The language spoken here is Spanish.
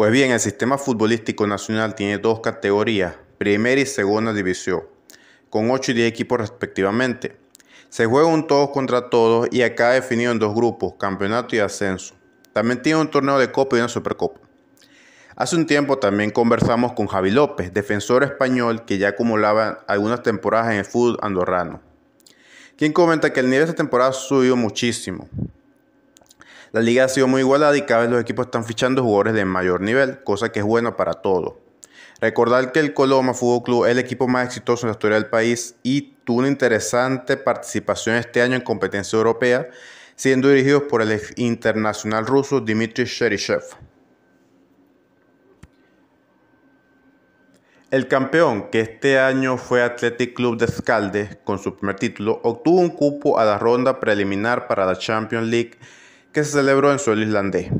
Pues bien, el sistema futbolístico nacional tiene dos categorías, primera y segunda división, con 8 y 10 equipos respectivamente. Se juega un todos contra todos y acá definido en dos grupos, campeonato y ascenso. También tiene un torneo de copa y una supercopa. Hace un tiempo también conversamos con Javi López, defensor español que ya acumulaba algunas temporadas en el fútbol andorrano, quien comenta que el nivel de esta temporada subió muchísimo, la liga ha sido muy igualada y cada vez los equipos están fichando jugadores de mayor nivel, cosa que es bueno para todos. Recordar que el Coloma Fútbol Club es el equipo más exitoso en la historia del país y tuvo una interesante participación este año en competencia europea, siendo dirigido por el internacional ruso Dmitry Sherishev. El campeón, que este año fue Athletic Club de Escalde con su primer título, obtuvo un cupo a la ronda preliminar para la Champions League que se celebró en suelo islandés.